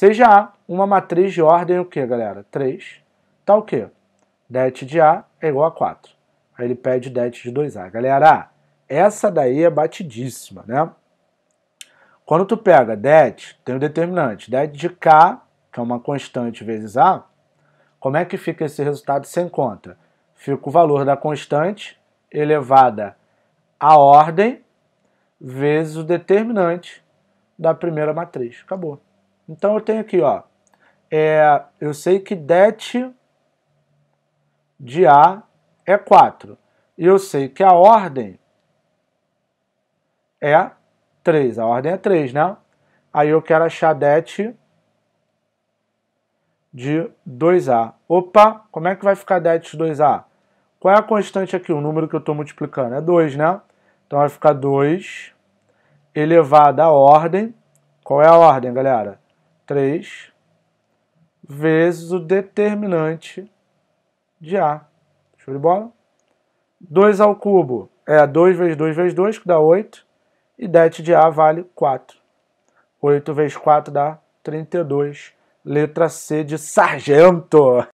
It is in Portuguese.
Seja A uma matriz de ordem o que, galera? 3. Tá o quê? Det de A é igual a 4. Aí ele pede det de 2A. Galera, essa daí é batidíssima, né? Quando tu pega det, tem o um determinante. Det de K, que é uma constante, vezes A, como é que fica esse resultado sem conta? Fica o valor da constante elevada à ordem vezes o determinante da primeira matriz. Acabou. Então eu tenho aqui, ó, é, eu sei que det de A é 4. E eu sei que a ordem é 3. A ordem é 3, né? Aí eu quero achar det de 2A. Opa, como é que vai ficar det de 2A? Qual é a constante aqui? O número que eu estou multiplicando é 2, né? Então vai ficar 2 elevado à ordem. Qual é a ordem, galera? 3 vezes o determinante de A. Show de bola? 2 ao cubo é 2 vezes 2 vezes 2, que dá 8. E det de A vale 4. 8 vezes 4 dá 32. Letra C de sargento.